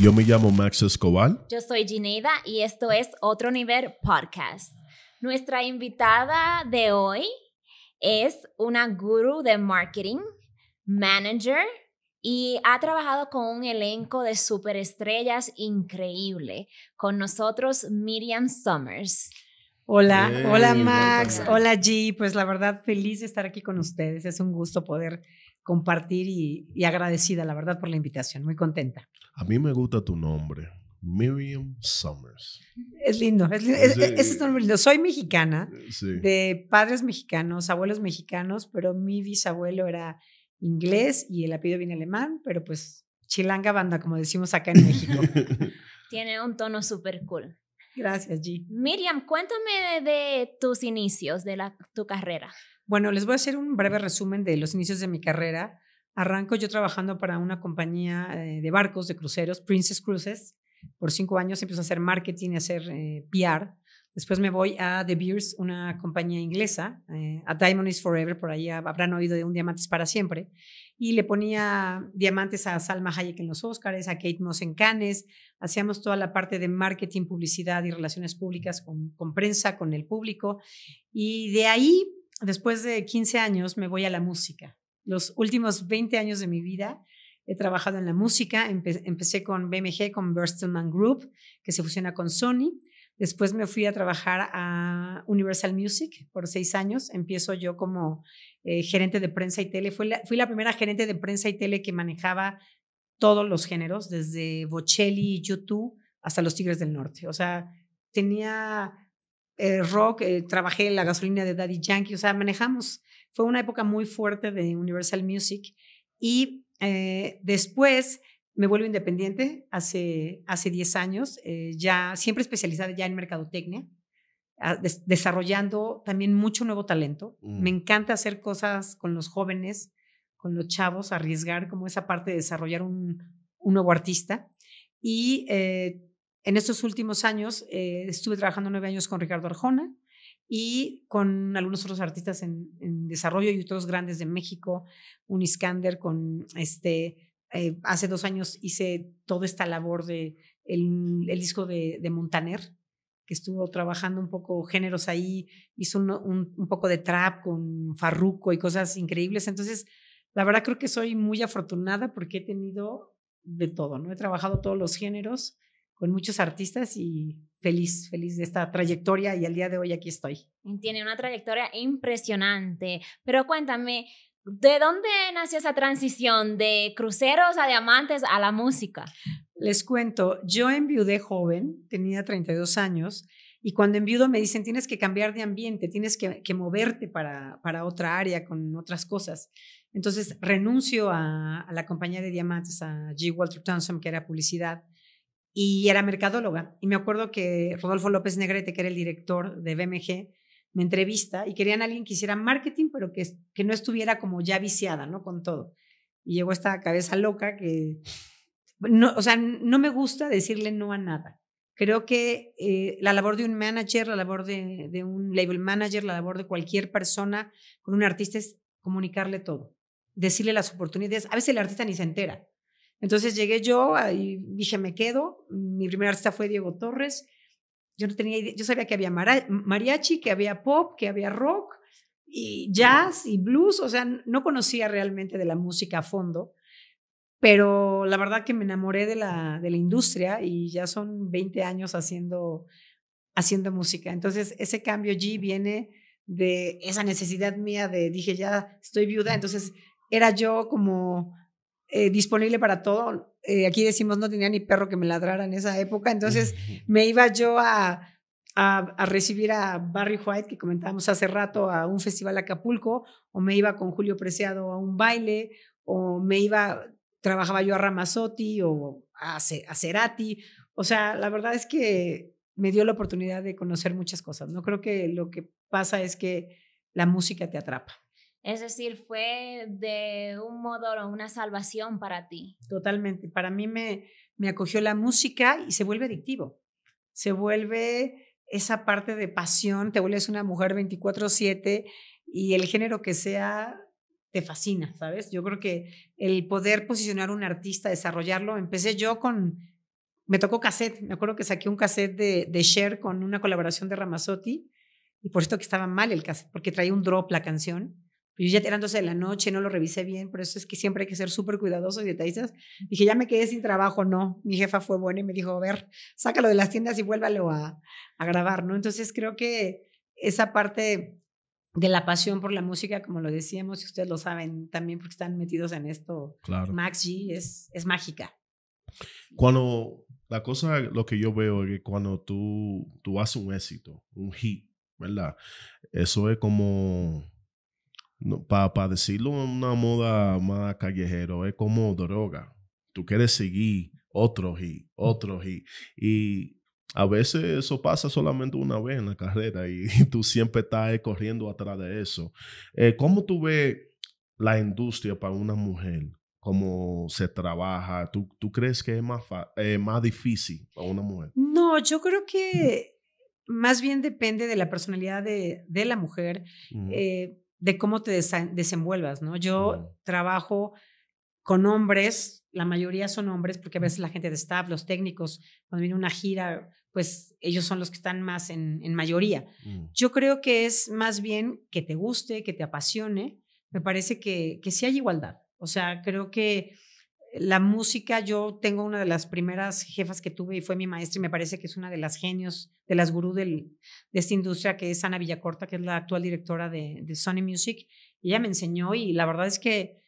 Yo me llamo Max Escobar. Yo soy Gineida y esto es Otro Nivel Podcast. Nuestra invitada de hoy es una guru de marketing, manager y ha trabajado con un elenco de superestrellas increíble. Con nosotros Miriam Summers. Hola, hola Max, hola G. Pues la verdad feliz de estar aquí con ustedes. Es un gusto poder compartir y, agradecida, la verdad, por la invitación. Muy contenta. A mí me gusta tu nombre, Miriam Summers. Es lindo, es, lindo. Soy mexicana, eh, de padres mexicanos, abuelos mexicanos, pero mi bisabuelo era inglés y el apellido viene alemán, pero pues chilanga banda, como decimos acá en México. Tiene un tono súper cool. Gracias, G. Miriam, cuéntame de, de, tus inicios, de la, tu carrera. Bueno, les voy a hacer un breve resumen de los inicios de mi carrera. Arranco yo trabajando para una compañía eh, de barcos, de cruceros, Princess Cruises. Por cinco años empiezo a hacer marketing, a hacer eh, PR. Después me voy a The Beers, una compañía inglesa, eh, a Diamond is Forever, por ahí habrán oído de un Diamantes para siempre. Y le ponía diamantes a Salma Hayek en los Oscars, a Kate Moss en Cannes. Hacíamos toda la parte de marketing, publicidad y relaciones públicas con, con prensa, con el público. Y de ahí después de 15 años me voy a la música. Los últimos 20 años de mi vida he trabajado en la música. empecé con BMG, con Burstelman Group, que se fusiona con Sony. Después me fui a trabajar a Universal Music por seis años. Empiezo yo como eh, gerente de prensa y tele. Fui la, fui la primera gerente de prensa y tele que manejaba todos los géneros, desde Bocelli, YouTube hasta los Tigres del Norte. O sea, tenía eh, rock, eh, trabajé en la gasolina de Daddy Yankee, o sea, manejamos, fue una época muy fuerte de Universal Music y eh, después me vuelvo independiente hace, hace 10 años, ya siempre especializada ya en mercadotecnia, ah, desarrollando también mucho nuevo talento. Me mm. encanta hacer cosas con los jóvenes, con los chavos, arriesgar como esa parte de desarrollar un, nuevo artista. Y en estos últimos años eh, estuve trabajando nueve años con Ricardo Arjona y con algunos otros artistas en, desarrollo y otros grandes de México, un Iskander con este, eh, hace dos años hice toda esta labor de el, disco de, Montaner, que estuvo trabajando un poco géneros ahí, hizo un, un poco de trap con Farruco y cosas increíbles, entonces la verdad creo que soy muy afortunada porque he tenido de todo, ¿no? He trabajado todos los géneros con muchos artistas y feliz, feliz de esta trayectoria y al día de hoy aquí estoy. Mm, tiene una trayectoria impresionante, pero cuéntame, ¿de dónde nació esa transición de cruceros a diamantes a la música? Les cuento, yo enviudé joven, tenía 32 años, y cuando enviudo me dicen, tienes que cambiar de ambiente, tienes que, moverte para, para, otra área con otras cosas. Entonces renuncio a, a la compañía de diamantes, a G. Walter Thompson, que era publicidad, y era mercadóloga. Y me acuerdo que Rodolfo López Negrete, que era el director de BMG, me entrevista y querían alguien que hiciera marketing, pero que, que no estuviera como ya viciada, ¿no? Con todo. Y llegó esta cabeza loca que, no, o sea, no me gusta decirle no a nada. Creo que eh, la labor de un manager, la labor de un label manager, la labor de cualquier persona con un artista es comunicarle todo, decirle las oportunidades. A veces el artista ni se entera, entonces llegué yo y dije, me quedo. Mi primer artista fue Diego Torres. Yo no tenía yo sabía que había mariachi, que había pop, que había rock y jazz y blues, o sea, no conocía realmente de la música a fondo, pero la verdad que me enamoré de la, de la industria y ya son 20 años haciendo, haciendo música. Entonces, ese cambio allí viene de esa necesidad mía de, dije, ya estoy viuda, entonces era yo como eh, disponible para todo. Eh, aquí decimos, no tenía ni perro que me ladrara en esa época, entonces me iba yo a, recibir a Barry White, que comentábamos hace rato, a un festival Acapulco, o me iba con Julio Preciado a un baile, o me iba, trabajaba yo a Ramazzotti o a, a Cerati. O sea, la verdad es que me dio la oportunidad de conocer muchas cosas. No creo que lo que pasa es que la música te atrapa. Es decir, fue de un modo o una salvación para ti. Totalmente. Para mí me, me acogió la música y se vuelve adictivo. Se vuelve esa parte de pasión, te vuelves una mujer 24/7 y el género que sea te fascina, ¿sabes? Yo creo que el poder posicionar un artista, desarrollarlo, empecé yo con, me tocó cassette, me acuerdo que saqué un cassette de, de Cher con una colaboración de Ramazzotti y por esto que estaba mal el cassette, porque traía un drop la canción yo ya tirándose de la noche, no lo revisé bien, por eso es que siempre hay que ser súper cuidadosos y detallistas. Dije, ya me quedé sin trabajo, no. Mi jefa fue buena y me dijo, a ver, sácalo de las tiendas y vuélvalo a, a grabar, ¿no? Entonces creo que esa parte de la pasión por la música, como lo decíamos, y ustedes lo saben también porque están metidos en esto, claro. Max G es, es mágica. Cuando la cosa, lo que yo veo es que cuando tú, tú haces un éxito, un hit, ¿verdad? Eso es como para decirlo en una moda más callejero, es como droga. Tú quieres seguir otro y otro y Y a veces eso pasa solamente una vez en la carrera y, tú siempre estás eh, corriendo atrás de eso. Eh, ¿Cómo tú ves la industria para una mujer? ¿Cómo se trabaja? ¿Tú, crees que es más, eh, más difícil para una mujer? No, yo creo que más bien depende de la personalidad de, la mujer de cómo te desenvuelvas, ¿no? Yo trabajo con hombres, la mayoría son hombres, porque a veces la gente de staff, los técnicos, cuando viene una gira, pues ellos son los que están más en, mayoría. Mm. Yo creo que es más bien que te guste, que te apasione. Me parece que, que sí hay igualdad. O sea, creo que la música, yo tengo una de las primeras jefas que tuve y fue mi maestra y me parece que es una de las genios, de las gurú de esta industria, que es Ana Villacorta, que es la actual directora de, de Sony Music. ella me enseñó y la verdad es que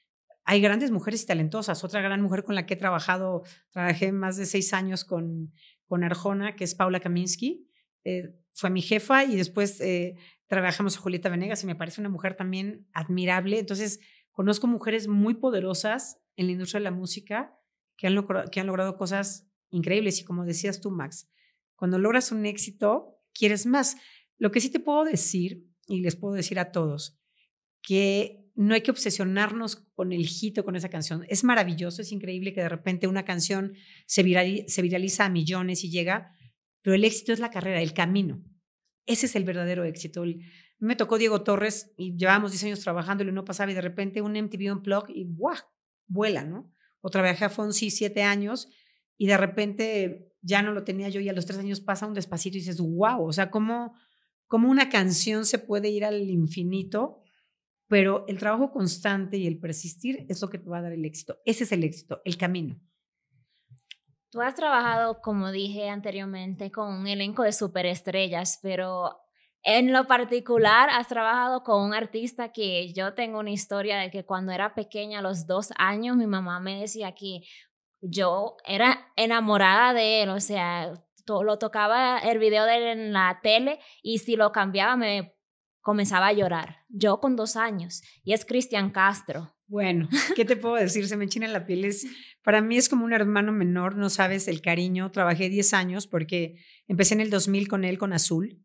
hay grandes mujeres y talentosas. Otra gran mujer con la que he trabajado, trabajé más de seis años con, con Arjona, que es Paula Kaminsky. Eh, fue mi jefa y después eh, trabajamos a Julieta Venegas y me parece una mujer también admirable. Entonces, Conozco mujeres muy poderosas en la industria de la música que han, logrado, cosas increíbles. Y como decías tú, Max, cuando logras un éxito, quieres más. Lo que sí te puedo decir, y les puedo decir a todos, que no hay que obsesionarnos con el hit con esa canción. Es maravilloso, es increíble que de repente una canción se, viraliza a millones y llega, pero el éxito es la carrera, el camino. Ese es el verdadero éxito, el me tocó Diego Torres y llevábamos 10 años trabajando y no pasaba y de repente un MTV plug y ¡guau! Vuela, ¿no? O trabajé a Fonsi 7 años y de repente ya no lo tenía yo y a los 3 años pasa un despacito y dices, ¡guau! o sea, ¿cómo, cómo una canción se puede ir al infinito? Pero el trabajo constante y el persistir es lo que te va a dar el éxito. Ese es el éxito, el camino. Tú has trabajado, como dije anteriormente, con un elenco de superestrellas, pero en lo particular, has trabajado con un artista que yo tengo una historia de que cuando era pequeña, a los dos años, mi mamá me decía que yo era enamorada de él, o sea, lo tocaba el video de él en la tele y si lo cambiaba me comenzaba a llorar. Yo con dos años y es Cristian Castro. Bueno, ¿qué te puedo decir? Se me china la piel. Es, para mí es como un hermano menor, no sabes el cariño. Trabajé 10 años porque empecé en el 2000 con él, con Azul.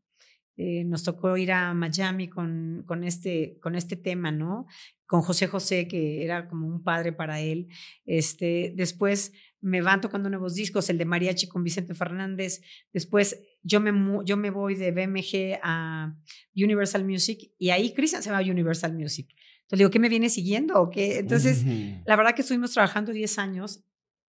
Eh, nos tocó ir a Miami con, con, este, con este tema, ¿no? Con José José, que era como un padre para él. Este, después me van tocando nuevos discos, el de Mariachi con Vicente Fernández. Después yo me, yo me voy de BMG a Universal Music y ahí Cristian se va a Universal Music. Entonces digo, ¿qué me viene siguiendo o qué? Entonces, la verdad que estuvimos trabajando 10 años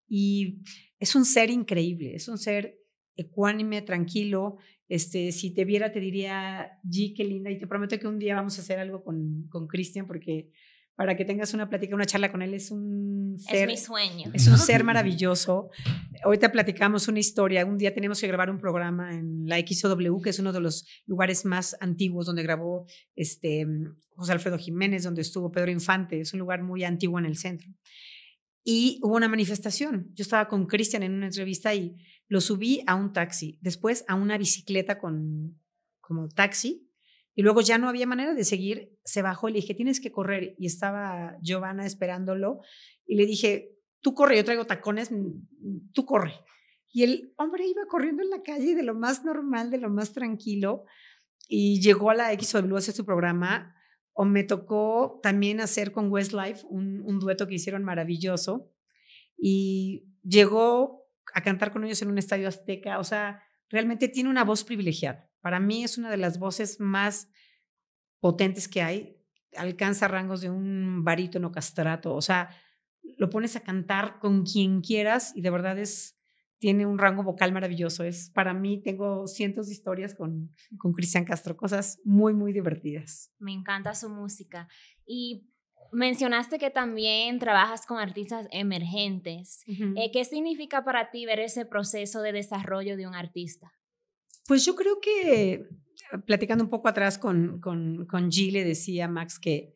y es un ser increíble, es un ser ecuánime, tranquilo, este, si te viera, te diría, G, qué linda. Y te prometo que un día vamos a hacer algo con, con Cristian, porque para que tengas una plática, una charla con él, es un ser. Es mi sueño. Es un ser maravilloso. Ahorita platicamos una historia. Un día tenemos que grabar un programa en la XOW, que es uno de los lugares más antiguos donde grabó este, José Alfredo Jiménez, donde estuvo Pedro Infante. Es un lugar muy antiguo en el centro y hubo una manifestación. Yo estaba con Cristian en una entrevista y lo subí a un taxi, después a una bicicleta con como taxi y luego ya no había manera de seguir, se bajó, y le dije, "Tienes que correr" y estaba Giovanna esperándolo y le dije, "Tú corre, yo traigo tacones, mm, tú corre." Y el hombre iba corriendo en la calle de lo más normal, de lo más tranquilo y llegó a la X a hacer su programa o me tocó también hacer con Westlife un, dueto que hicieron maravilloso. Y llegó a cantar con ellos en un estadio azteca. O sea, realmente tiene una voz privilegiada. Para mí es una de las voces más potentes que hay. Alcanza rangos de un barítono castrato. O sea, lo pones a cantar con quien quieras y de verdad es tiene un rango vocal maravilloso. Es para mí tengo cientos de historias con con Cristian Castro, cosas muy muy divertidas. Me encanta su música y mencionaste que también trabajas con artistas emergentes. Eh, ¿Qué significa para ti ver ese proceso de desarrollo de un artista? Pues yo creo que platicando un poco atrás con con con G, le decía Max que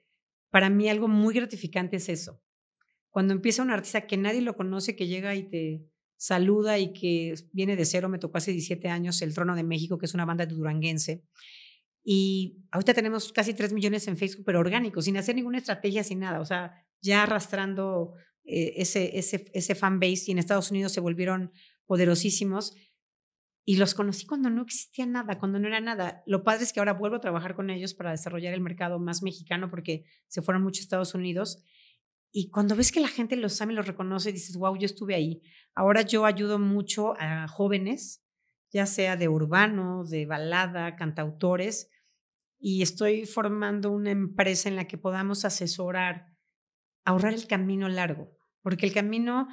para mí algo muy gratificante es eso. Cuando empieza un artista que nadie lo conoce, que llega y te saluda y que viene de cero, me tocó hace 17 años, El Trono de México, que es una banda de duranguense. Y ahorita tenemos casi 3 millones en Facebook, pero orgánico, sin hacer ninguna estrategia, sin nada, o sea, ya arrastrando eh, ese, ese, fan base y en Estados Unidos se volvieron poderosísimos. Y los conocí cuando no existía nada, cuando no era nada. Lo padre es que ahora vuelvo a trabajar con ellos para desarrollar el mercado más mexicano porque se fueron muchos a Estados Unidos y cuando ves que la gente lo sabe y lo reconoce, dices, wow, yo estuve ahí. Ahora yo ayudo mucho a jóvenes, ya sea de urbano, de balada, cantautores, y estoy formando una empresa en la que podamos asesorar, ahorrar el camino largo, porque el camino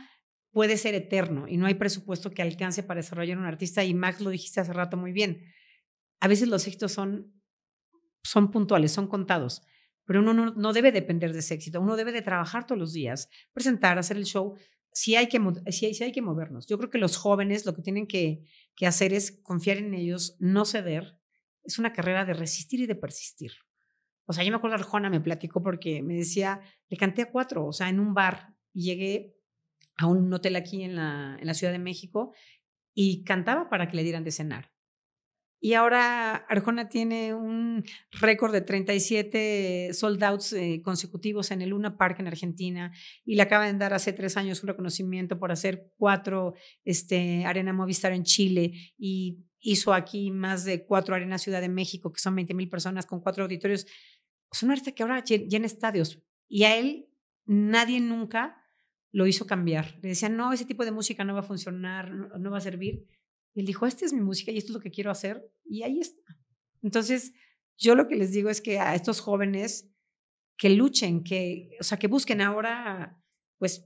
puede ser eterno y no hay presupuesto que alcance para desarrollar un artista, y Max lo dijiste hace rato muy bien. A veces los éxitos son, son puntuales, son contados pero uno no, debe depender de ese éxito, uno debe de trabajar todos los días, presentar, hacer el show, si hay que, si que movernos. Yo creo que los jóvenes lo que tienen que, hacer es confiar en ellos, no ceder, es una carrera de resistir y de persistir. O sea, yo me acuerdo que Juana me platicó porque me decía, le canté a cuatro, o sea, en un bar, y llegué a un hotel aquí en la, en la Ciudad de México y cantaba para que le dieran de cenar. Y ahora Arjona tiene un récord de 37 sold outs eh, consecutivos en el Luna Park en Argentina y le acaban de dar hace tres años un reconocimiento por hacer cuatro este, Arena Movistar en Chile y hizo aquí más de cuatro Arena Ciudad de México, que son 20 mil personas con cuatro auditorios. Es pues un arte que ahora llena estadios y a él nadie nunca lo hizo cambiar. Le decían, no, ese tipo de música no va a funcionar, no va a servir él dijo, esta es mi música y esto es lo que quiero hacer y ahí está. Entonces, yo lo que les digo es que a estos jóvenes que luchen, que, o sea, que busquen ahora, pues,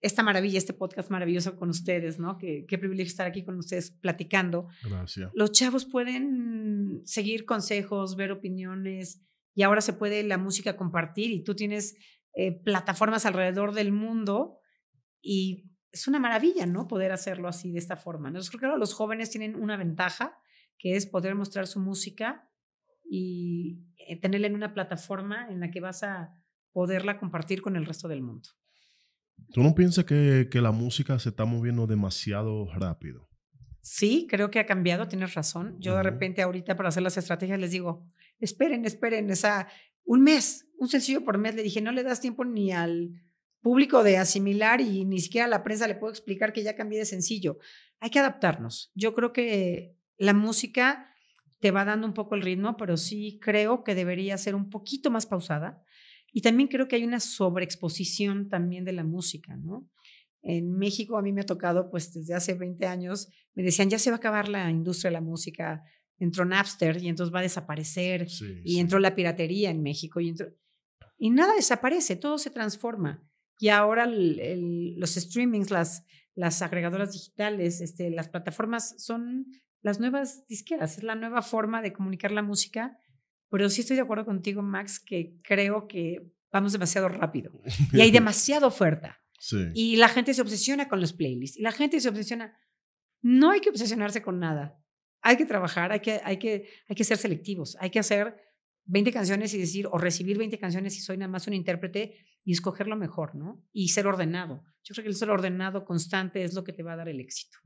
esta maravilla, este podcast maravilloso con ustedes, ¿no? Qué, qué privilegio estar aquí con ustedes platicando. Gracias. Los chavos pueden seguir consejos, ver opiniones y ahora se puede la música compartir y tú tienes eh, plataformas alrededor del mundo y es una maravilla, ¿no? Poder hacerlo así, de esta forma. Nosotros creo que los jóvenes tienen una ventaja, que es poder mostrar su música y eh, tenerla en una plataforma en la que vas a poderla compartir con el resto del mundo. ¿Tú no piensas que, la música se está moviendo demasiado rápido? Sí, creo que ha cambiado, tienes razón. Yo de repente ahorita para hacer las estrategias les digo, esperen, esperen, esa un mes, un sencillo por mes. Le dije, no le das tiempo ni al público de asimilar y ni siquiera la prensa le puedo explicar que ya cambié de sencillo. Hay que adaptarnos. Yo creo que la música te va dando un poco el ritmo, pero sí creo que debería ser un poquito más pausada. Y también creo que hay una sobreexposición también de la música, ¿no? En México a mí me ha tocado, pues desde hace 20 años, me decían, ya se va a acabar la industria de la música, entró Napster y entonces va a desaparecer, y entró la piratería en México, y, entró... y nada desaparece, todo se transforma y ahora los streamings, las, las agregadoras digitales, este, las plataformas son las nuevas disqueras, es la nueva forma de comunicar la música, pero sí estoy de acuerdo contigo, Max, que creo que vamos demasiado rápido y hay demasiada oferta. Sí. Y la gente se obsesiona con los playlists y la gente se obsesiona. No hay que obsesionarse con nada. Hay que trabajar, hay que, hay que, hay que ser selectivos, hay que hacer 20 canciones y decir, o recibir 20 canciones si soy nada más un intérprete y escoger lo mejor, ¿no? Y ser ordenado. Yo creo que el ser ordenado constante es lo que te va a dar el éxito.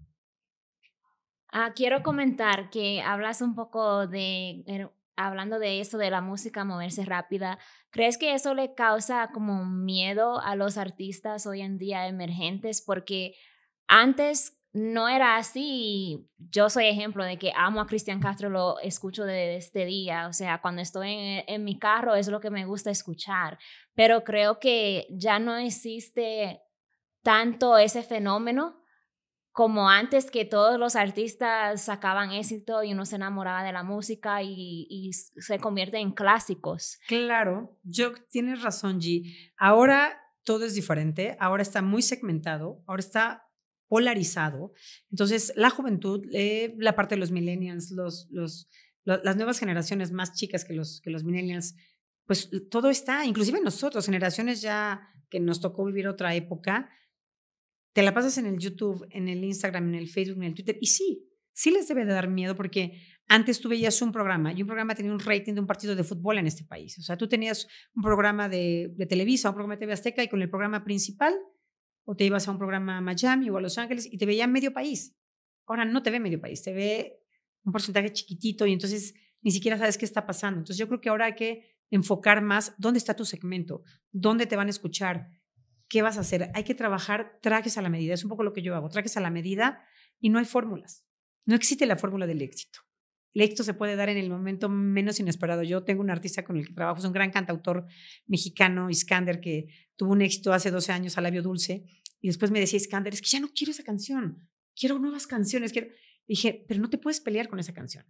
Ah, quiero comentar que hablas un poco de, er, hablando de eso, de la música, moverse rápida. ¿Crees que eso le causa como miedo a los artistas hoy en día emergentes? Porque antes no era así. Yo soy ejemplo de que amo a Cristian Castro, lo escucho desde este día. O sea, cuando estoy eh, en, mi carro es lo que me gusta escuchar. Pero creo que ya no existe tanto ese fenómeno como antes que todos los artistas sacaban éxito y uno se enamoraba de la música y, se convierte en clásicos. Claro, yo tienes razón, G. Ahora todo es diferente, ahora está muy segmentado, ahora está polarizado. Entonces, la juventud, eh, la parte de los millennials, los, los, las nuevas generaciones más chicas que los, que los millennials, pues todo está, inclusive nosotros, generaciones ya que nos tocó vivir otra época, te la pasas en el YouTube, en el Instagram, en el Facebook, en el Twitter, y sí, sí les debe de dar miedo porque antes tú veías un programa y un programa tenía un rating de un partido de fútbol en este país. O sea, tú tenías un programa de, de Televisa, un programa de TV Azteca y con el programa principal o te ibas a un programa a Miami o a Los Ángeles y te veía medio país. Ahora no te ve medio país, te ve un porcentaje chiquitito y entonces ni siquiera sabes qué está pasando. Entonces yo creo que ahora hay que enfocar más dónde está tu segmento, dónde te van a escuchar, qué vas a hacer. Hay que trabajar trajes a la medida, es un poco lo que yo hago, trajes a la medida y no hay fórmulas. No existe la fórmula del éxito el éxito se puede dar en el momento menos inesperado. Yo tengo un artista con el que trabajo, es un gran cantautor mexicano, Iskander, que tuvo un éxito hace 12 años, a Labio Dulce, y después me decía Iskander, es que ya no quiero esa canción, quiero nuevas canciones, quiero... Dije, pero no te puedes pelear con esa canción,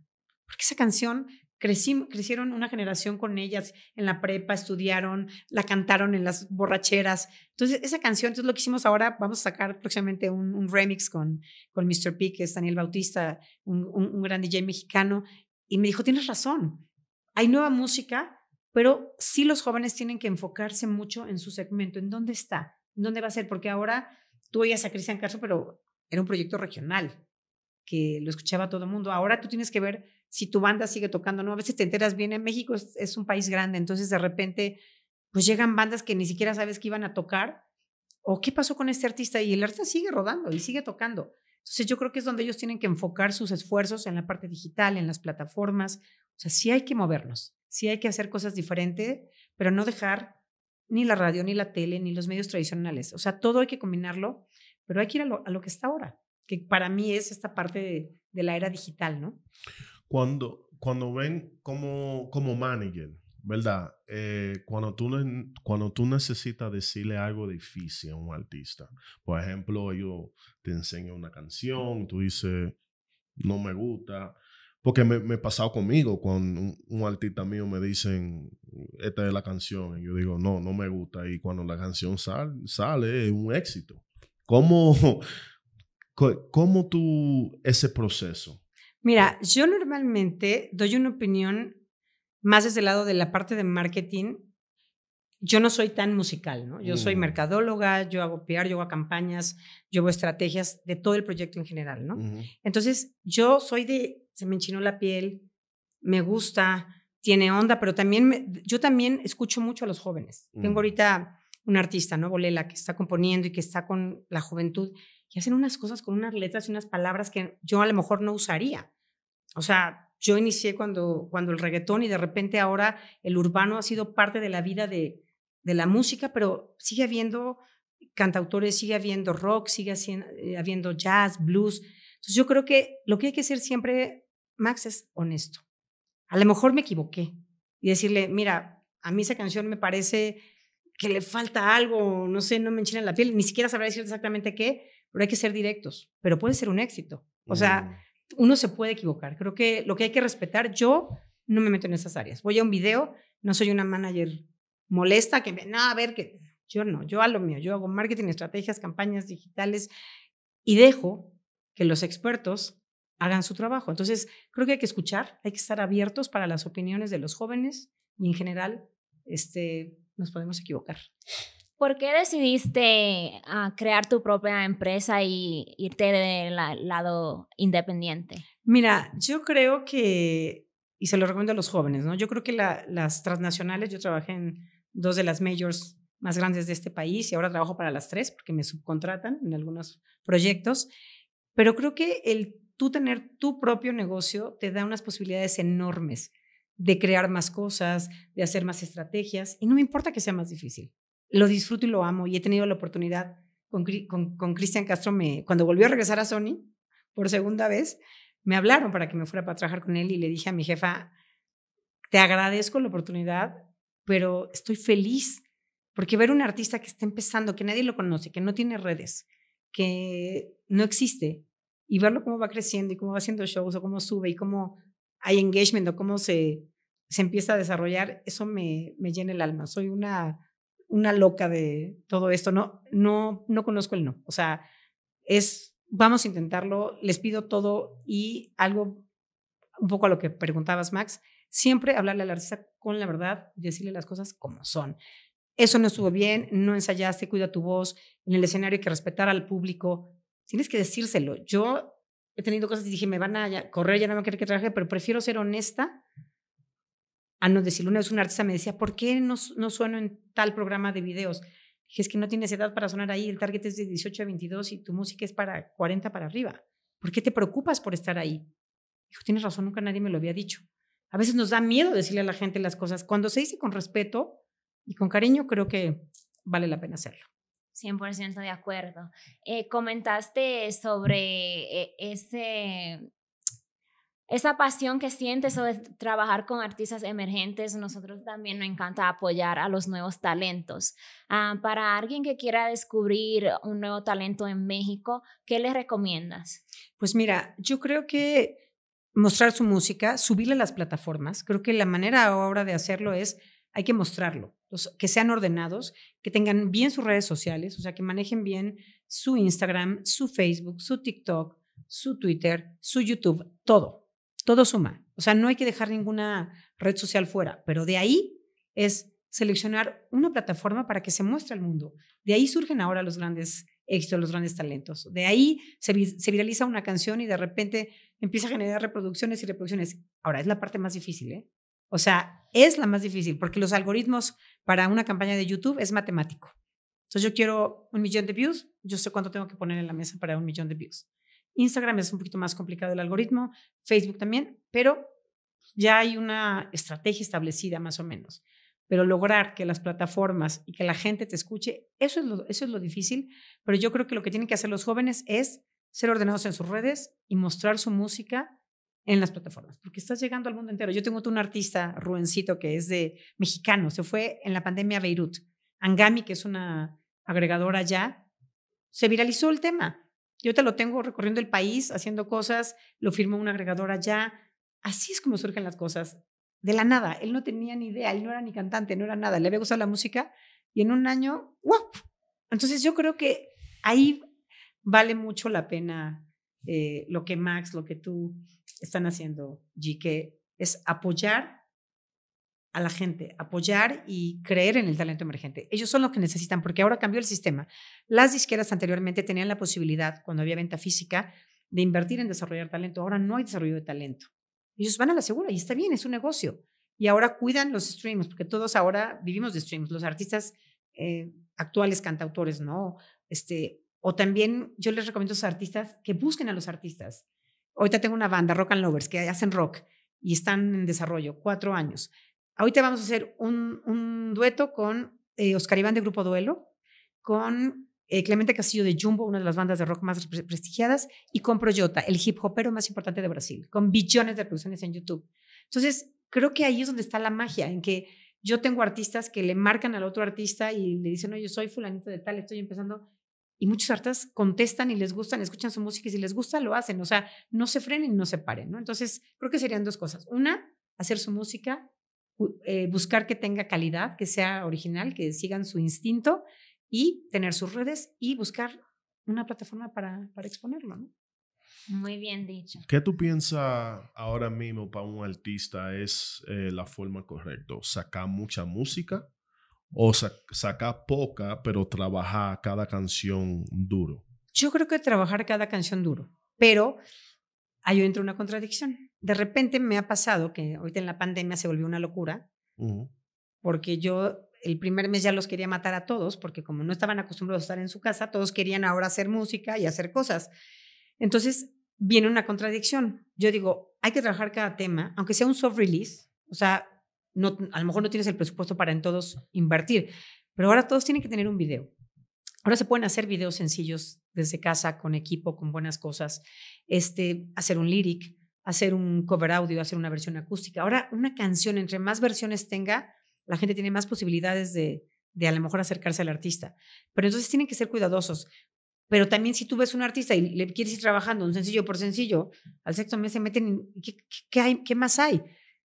porque esa canción crecieron una generación con ellas en la prepa, estudiaron, la cantaron en las borracheras. Entonces, esa canción, entonces lo que hicimos ahora, vamos a sacar próximamente un, remix con, con Mr. P, que es Daniel Bautista, un, un, gran DJ mexicano, y me dijo, tienes razón, hay nueva música, pero sí los jóvenes tienen que enfocarse mucho en su segmento, en dónde está, en dónde va a ser, porque ahora tú oías a Cristian Castro, pero era un proyecto regional que lo escuchaba todo el mundo. Ahora tú tienes que ver si tu banda sigue tocando, ¿no? A veces te enteras bien, en México es, un país grande, entonces de repente pues llegan bandas que ni siquiera sabes que iban a tocar o qué pasó con este artista y el artista sigue rodando y sigue tocando. Entonces yo creo que es donde ellos tienen que enfocar sus esfuerzos en la parte digital, en las plataformas. O sea, sí hay que movernos, sí hay que hacer cosas diferentes, pero no dejar ni la radio, ni la tele, ni los medios tradicionales. O sea, todo hay que combinarlo, pero hay que ir a lo, que está ahora, que para mí es esta parte de, de la era digital, ¿no? cuando, cuando ven como, como manager, ¿verdad? Eh, cuando, tú, cuando tú necesitas decirle algo difícil a un artista, por ejemplo, yo te enseño una canción, tú dices, no me gusta, porque me, me he pasado conmigo, cuando un, artista mío me dicen, esta es la canción, y yo digo, no, no me gusta, y cuando la canción sale sale, es un éxito. ¿Cómo, ¿Cómo tú, ese proceso? Mira, yo normalmente doy una opinión más desde el lado de la parte de marketing. Yo no soy tan musical, ¿no? Yo soy mm. mercadóloga, yo hago PR, yo hago campañas, yo hago estrategias de todo el proyecto en general, ¿no? Entonces, yo soy de, se me enchinó la piel, me gusta, tiene onda, pero también, yo también escucho mucho a los jóvenes. Tengo ahorita un artista, ¿no? Bolela, que está componiendo y que está con la juventud y hacen unas cosas con unas letras y unas palabras que yo a lo mejor no usaría. O sea, yo inicié cuando, cuando el reggaetón y de repente ahora el urbano ha sido parte de la vida de, de la música, pero sigue habiendo cantautores, sigue habiendo rock, sigue eh, habiendo jazz, blues. Entonces yo creo que lo que hay que hacer siempre, Max, es honesto. A lo mejor me equivoqué y decirle, mira, a mí esa canción me parece que le falta algo, no sé, no me enchina la piel, ni siquiera sabrá decir exactamente qué, pero hay que ser directos, pero puede ser un éxito. O sea, mm. uno se puede equivocar. Creo que lo que hay que respetar, yo no me meto en esas áreas. Voy a un video, no soy una manager molesta que me, no, a ver, que yo no, yo a lo mío, yo hago marketing, estrategias, campañas digitales y dejo que los expertos hagan su trabajo. Entonces, creo que hay que escuchar, hay que estar abiertos para las opiniones de los jóvenes y en general, este, nos podemos equivocar. ¿Por qué decidiste ah, crear tu propia empresa y irte del lado independiente? Mira, yo creo que, y se lo recomiendo a los jóvenes, ¿no? Yo creo que las transnacionales, yo trabajé en dos de las majors más grandes de este país y ahora trabajo para las tres porque me subcontratan en algunos proyectos, pero creo que el tú tener tu propio negocio te da unas posibilidades enormes de crear más cosas, de hacer más estrategias y no me importa que sea más difícil lo disfruto y lo amo y he tenido la oportunidad con Cristian con, Castro, me, cuando volvió a regresar a Sony por segunda vez, me hablaron para que me fuera para trabajar con él y le dije a mi jefa, te agradezco la oportunidad, pero estoy feliz porque ver un artista que está empezando, que nadie lo conoce, que no tiene redes, que no existe, y verlo cómo va creciendo y cómo va haciendo shows o cómo sube y cómo hay engagement o cómo se, se empieza a desarrollar, eso me, me llena el alma. Soy una una loca de todo esto. No, no, no conozco el no. O sea, es, vamos a intentarlo, les pido todo y algo, un poco a lo que preguntabas, Max, siempre hablarle la artista con la verdad y decirle las cosas como son. Eso no estuvo bien, no ensayaste, cuida tu voz, en el escenario hay que respetar al público. Tienes que decírselo. Yo he tenido cosas y dije, me van a correr, ya no me querer que trabaje, pero prefiero ser honesta a no decirlo. Una vez un artista me decía, ¿por qué no, no sueno en tal programa de videos? Dije, es que no tienes edad para sonar ahí, el target es de 18 a 22 y tu música es para 40 para arriba. ¿Por qué te preocupas por estar ahí? Dijo, tienes razón, nunca nadie me lo había dicho. A veces nos da miedo decirle a la gente las cosas. Cuando se dice con respeto y con cariño, creo que vale la pena hacerlo. 100% de acuerdo. Eh, comentaste sobre eh, ese, esa pasión que sientes sobre trabajar con artistas emergentes, nosotros también nos encanta apoyar a los nuevos talentos. Ah, para alguien que quiera descubrir un nuevo talento en México, ¿qué le recomiendas? Pues mira, yo creo que mostrar su música, subirla a las plataformas, creo que la manera ahora de hacerlo es, hay que mostrarlo, que sean ordenados, que tengan bien sus redes sociales, o sea, que manejen bien su Instagram, su Facebook, su TikTok, su Twitter, su YouTube, todo. Todo suma. O sea, no hay que dejar ninguna red social fuera, pero de ahí es seleccionar una plataforma para que se muestre al mundo. De ahí surgen ahora los grandes éxitos, los grandes talentos. De ahí se, viraliza una canción y de repente empieza a generar reproducciones y reproducciones. Ahora es la parte más difícil, ¿eh? O sea, es la más difícil porque los algoritmos para una campaña de YouTube es matemático. Entonces yo quiero un millón de views, yo sé cuánto tengo que poner en la mesa para un millón de views. Instagram es un poquito más complicado el algoritmo, Facebook también, pero ya hay una estrategia establecida más o menos. Pero lograr que las plataformas y que la gente te escuche, eso es lo, eso es lo difícil, pero yo creo que lo que tienen que hacer los jóvenes es ser ordenados en sus redes y mostrar su música en las plataformas, porque estás llegando al mundo entero. Yo tengo un artista, Ruencito, que es de mexicano, se fue en la pandemia a Beirut. Angami, que es una agregadora ya, se viralizó el tema yo te lo tengo recorriendo el país, haciendo cosas, lo firmó un agregador allá. Así es como surgen las cosas. De la nada. Él no tenía ni idea, él no era ni cantante, no era nada. Le había gustado la música y en un año, Wow Entonces yo creo que ahí vale mucho la pena eh, lo que Max, lo que tú están haciendo, Gike, es apoyar a la gente, apoyar y creer en el talento emergente. Ellos son los que necesitan, porque ahora cambió el sistema. Las disqueras anteriormente tenían la posibilidad, cuando había venta física, de invertir en desarrollar talento. Ahora no hay desarrollo de talento. Ellos van a la segura y está bien, es un negocio. Y ahora cuidan los streams, porque todos ahora vivimos de streams. Los artistas eh, actuales, cantautores, ¿no? Este, o también yo les recomiendo a los artistas que busquen a los artistas. Ahorita tengo una banda, Rock and Lovers, que hacen rock y están en desarrollo, cuatro años Ahorita vamos a hacer un, dueto con eh, Oscar Iván de Grupo Duelo, con eh, Clemente Castillo de Jumbo, una de las bandas de rock más prestigiadas, y con Proyota, el hip hopero más importante de Brasil, con billones de reproducciones en YouTube. Entonces, creo que ahí es donde está la magia, en que yo tengo artistas que le marcan al otro artista y le dicen, no, yo soy fulanito de tal, estoy empezando. Y muchos artistas contestan y les gustan, escuchan su música y si les gusta, lo hacen. O sea, no se frenen no se paren, Entonces, creo que serían dos cosas. Una, hacer su música eh, buscar que tenga calidad, que sea original, que sigan su instinto y tener sus redes y buscar una plataforma para, para exponerlo, Muy bien dicho. ¿Qué tú piensas ahora mismo para un artista es eh, la forma correcta? ¿Sacar mucha música o sacar poca, pero trabajar cada canción duro? Yo creo que trabajar cada canción duro, pero ahí entra una contradicción. De repente me ha pasado que ahorita en la pandemia se volvió una locura, porque yo el primer mes ya los quería matar a todos, porque como no estaban acostumbrados a estar en su casa, todos querían ahora hacer música y hacer cosas. Entonces viene una contradicción. Yo digo, hay que trabajar cada tema, aunque sea un soft release, o sea, no, a lo mejor no tienes el presupuesto para en todos invertir, pero ahora todos tienen que tener un video. Ahora se pueden hacer videos sencillos desde casa, con equipo, con buenas cosas, este, hacer un lyric, hacer un cover audio, hacer una versión acústica. Ahora, una canción, entre más versiones tenga, la gente tiene más posibilidades de, de a lo mejor acercarse al artista. Pero entonces tienen que ser cuidadosos. Pero también si tú ves un artista y le quieres ir trabajando un sencillo por sencillo, al sexto mes se meten, ¿qué, hay, ¿qué más hay?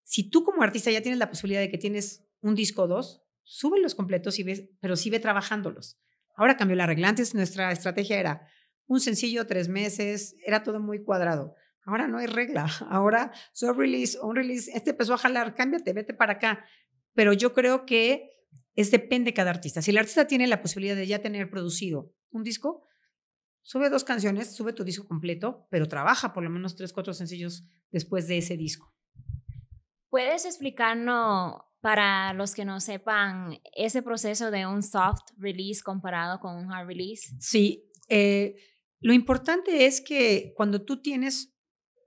Si tú como artista ya tienes la posibilidad de que tienes un disco o dos, súbelos completos y ves, pero sí ve trabajándolos. Ahora cambió la regla. Antes nuestra estrategia era un sencillo, tres meses, era todo muy cuadrado. Ahora no hay regla. Ahora, sub release, on release, este empezó a jalar, cámbiate, vete para acá. Pero yo creo que es depende de cada artista. Si el artista tiene la posibilidad de ya tener producido un disco, sube dos canciones, sube tu disco completo, pero trabaja por lo menos tres, cuatro sencillos después de ese disco. ¿Puedes explicarnos para los que no sepan, ese proceso de un soft release comparado con un hard release. Sí, eh, lo importante es que cuando tú tienes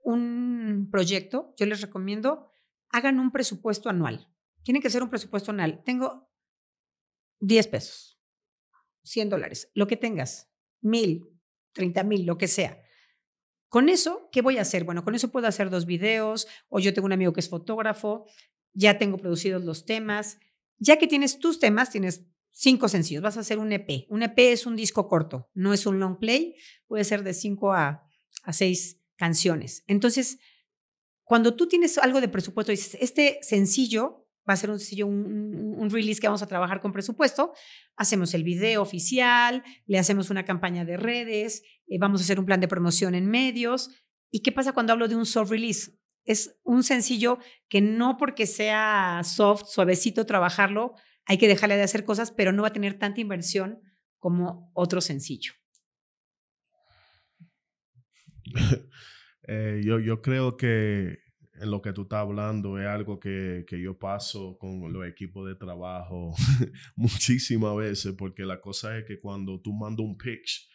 un proyecto, yo les recomiendo, hagan un presupuesto anual. Tienen que ser un presupuesto anual. Tengo 10 pesos, 100 dólares, lo que tengas, mil, 30 mil, lo que sea. Con eso, ¿qué voy a hacer? Bueno, con eso puedo hacer dos videos o yo tengo un amigo que es fotógrafo ya tengo producidos los temas. Ya que tienes tus temas, tienes cinco sencillos, vas a hacer un EP. Un EP es un disco corto, no es un long play, puede ser de cinco a, a seis canciones. Entonces, cuando tú tienes algo de presupuesto, dices, este sencillo va a ser un sencillo, un, release que vamos a trabajar con presupuesto, hacemos el video oficial, le hacemos una campaña de redes, eh, vamos a hacer un plan de promoción en medios. ¿Y qué pasa cuando hablo de un soft release? es un sencillo que no porque sea soft, suavecito trabajarlo, hay que dejarle de hacer cosas, pero no va a tener tanta inversión como otro sencillo. Eh, yo, creo que en lo que tú estás hablando es algo que, que yo paso con los equipos de trabajo muchísimas veces, porque la cosa es que cuando tú mandas un pitch,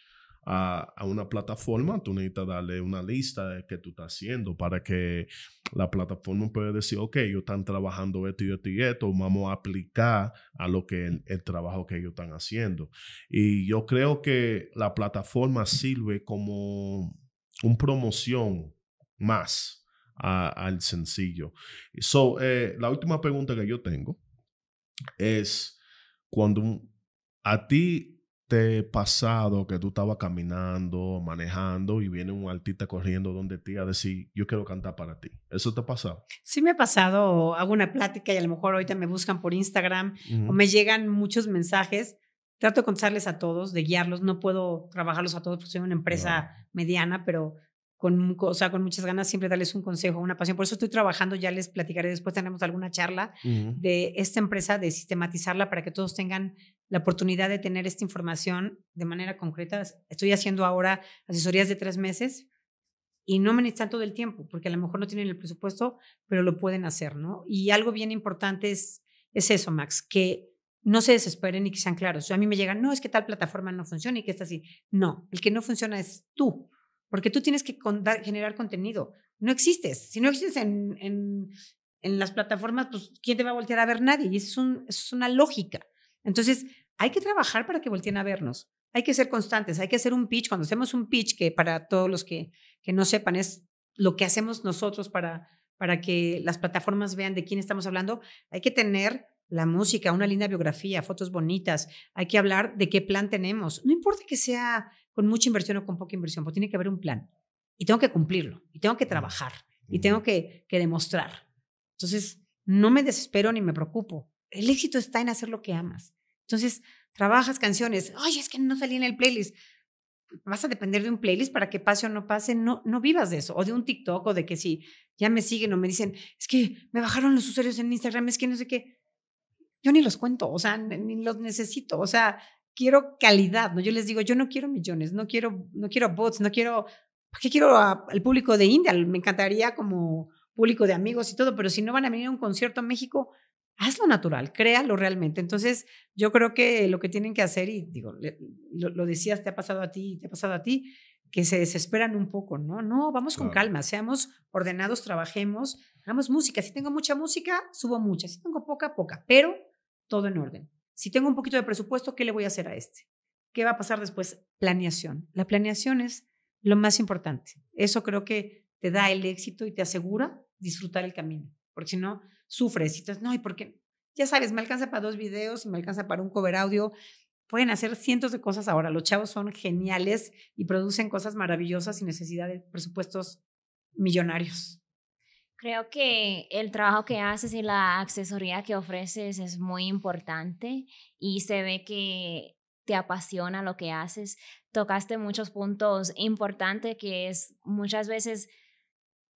a, una plataforma, tú necesitas darle una lista de qué tú estás haciendo para que la plataforma pueda decir, ok, ellos están trabajando esto y esto y esto, vamos a aplicar a lo que el, trabajo que ellos están haciendo. Y yo creo que la plataforma sirve como un promoción más al sencillo. So, eh, la última pregunta que yo tengo es cuando a ti este pasado que tú estabas caminando, manejando y viene un artista corriendo donde ti a decir, yo quiero cantar para ti? ¿Eso te ha pasado? Sí me ha pasado, hago una plática y a lo mejor ahorita me buscan por Instagram o me llegan muchos mensajes. Trato de contarles a todos, de guiarlos. No puedo trabajarlos a todos porque soy una empresa mediana, pero con, con muchas ganas siempre darles un consejo, una pasión. Por eso estoy trabajando, ya les platicaré después, tenemos alguna charla de esta empresa, de sistematizarla para que todos tengan la oportunidad de tener esta información de manera concreta. Estoy haciendo ahora asesorías de tres meses y no me necesitan todo el tiempo, porque a lo mejor no tienen el presupuesto, pero lo pueden hacer, ¿no? Y algo bien importante es, es eso, Max, que no se desesperen y que sean claros. a mí me llegan, no, es que tal plataforma no funciona y que está así. No, el que no funciona es tú porque tú tienes que generar contenido. No existes. Si no existes en, en, las plataformas, pues ¿quién te va a voltear a ver? Nadie. Y es, es una lógica. Entonces, hay que trabajar para que volteen a vernos. Hay que ser constantes, hay que hacer un pitch. Cuando hacemos un pitch, que para todos los que, que no sepan, es lo que hacemos nosotros para, para que las plataformas vean de quién estamos hablando, hay que tener la música, una linda biografía, fotos bonitas, hay que hablar de qué plan tenemos. No importa que sea con mucha inversión o con poca inversión, pues tiene que haber un plan y tengo que cumplirlo y tengo que trabajar y tengo que, demostrar. Entonces, no me desespero ni me preocupo. El éxito está en hacer lo que amas. Entonces, trabajas canciones, oye, es que no salí en el playlist. Vas a depender de un playlist para que pase o no pase, no, no vivas de eso, o de un TikTok, o de que si ya me siguen o me dicen, es que me bajaron los usuarios en Instagram, es que no sé qué. Yo ni los cuento, o sea, ni los necesito, o sea, quiero calidad, ¿no? Yo les digo, yo no quiero millones, no quiero, no quiero bots, no quiero, ¿por qué quiero al público de India? Me encantaría como público de amigos y todo, pero si no van a venir a un concierto en México, hazlo natural, créalo realmente. Entonces, yo creo que lo que tienen que hacer, y digo, lo, lo decías, te ha pasado a ti, te ha pasado a ti, que se desesperan un poco, ¿no? No, vamos con calma, seamos ordenados, trabajemos, hagamos música. Si tengo mucha música, subo mucha. Si tengo poca, poca, pero todo en orden. Si tengo un poquito de presupuesto, ¿qué le voy a hacer a este? ¿Qué va a pasar después? Planeación. La planeación es lo más importante. Eso creo que te da el éxito y te asegura disfrutar el camino, porque si no, sufres y entonces, no, ¿y por qué? Ya sabes, me alcanza para dos videos, me alcanza para un cover audio, pueden hacer cientos de cosas ahora. Los chavos son geniales y producen cosas maravillosas sin necesidad de presupuestos millonarios. Creo que el trabajo que haces y la accesoría que ofreces es muy importante y se ve que te apasiona lo que haces. Tocaste muchos puntos importantes que es muchas veces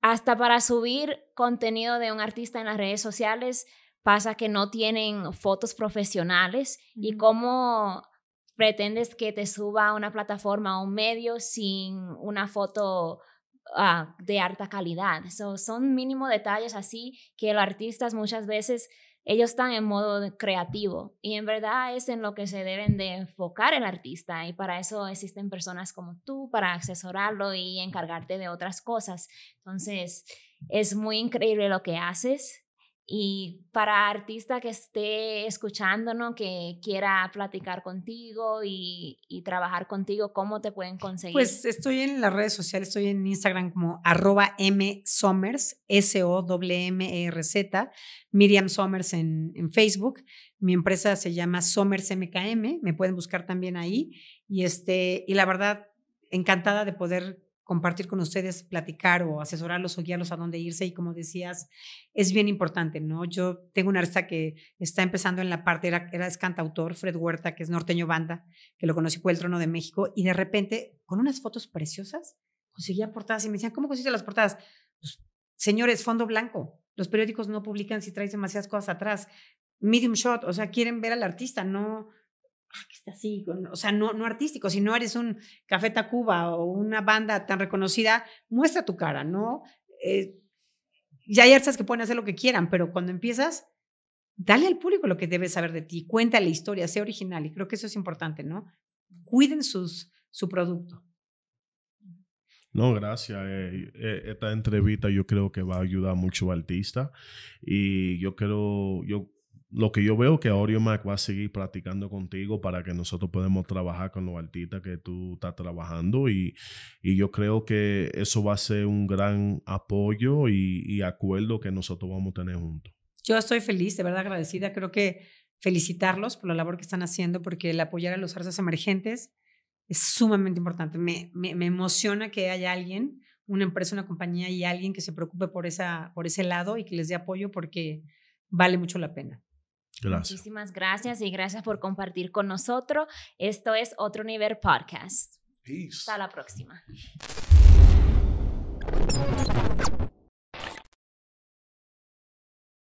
hasta para subir contenido de un artista en las redes sociales pasa que no tienen fotos profesionales y cómo pretendes que te suba a una plataforma o un medio sin una foto Ah, de alta calidad. So, son mínimo detalles así que los artistas muchas veces ellos están en modo creativo y en verdad es en lo que se deben de enfocar el artista y para eso existen personas como tú para asesorarlo y encargarte de otras cosas. Entonces, es muy increíble lo que haces y para artista que esté escuchándonos, que quiera platicar contigo y, trabajar contigo, ¿cómo te pueden conseguir? Pues estoy en las redes sociales, estoy en Instagram como arroba msommers, S-O-M-M-E-R-Z, Miriam Somers en, Facebook. Mi empresa se llama Sommers MKM, me pueden buscar también ahí. Y, este, y la verdad, encantada de poder compartir con ustedes, platicar o asesorarlos o guiarlos a dónde irse. Y como decías, es bien importante, ¿no? Yo tengo un artista que está empezando en la parte, era, era es cantautor, Fred Huerta, que es norteño banda, que lo conocí por el Trono de México, y de repente, con unas fotos preciosas, conseguía portadas y me decían, ¿cómo conseguiste las portadas? Pues, señores, fondo blanco. Los periódicos no publican si traes demasiadas cosas atrás. Medium shot, o sea, quieren ver al artista, no ah, que está así, o sea, no, no artístico, si no eres un Café Tacuba o una banda tan reconocida, muestra tu cara, ¿no? Eh, ya hay artistas que pueden hacer lo que quieran, pero cuando empiezas, dale al público lo que debe saber de ti, Cuéntale la historia, sé original, y creo que eso es importante, ¿no? Cuiden sus, su producto. No, gracias. Eh, eh, esta entrevista yo creo que va a ayudar mucho al artista y yo creo, yo lo que yo veo que Oreo Mac va a seguir practicando contigo para que nosotros podamos trabajar con los artistas que tú estás trabajando y, y yo creo que eso va a ser un gran apoyo y, y, acuerdo que nosotros vamos a tener juntos. Yo estoy feliz, de verdad agradecida. Creo que felicitarlos por la labor que están haciendo porque el apoyar a los artistas emergentes es sumamente importante. Me, me, me emociona que haya alguien, una empresa, una compañía y alguien que se preocupe por, esa, por ese lado y que les dé apoyo porque vale mucho la pena. Muchísimas gracias y gracias por compartir con nosotros. Esto es Otro Nivel Podcast. Hasta la próxima.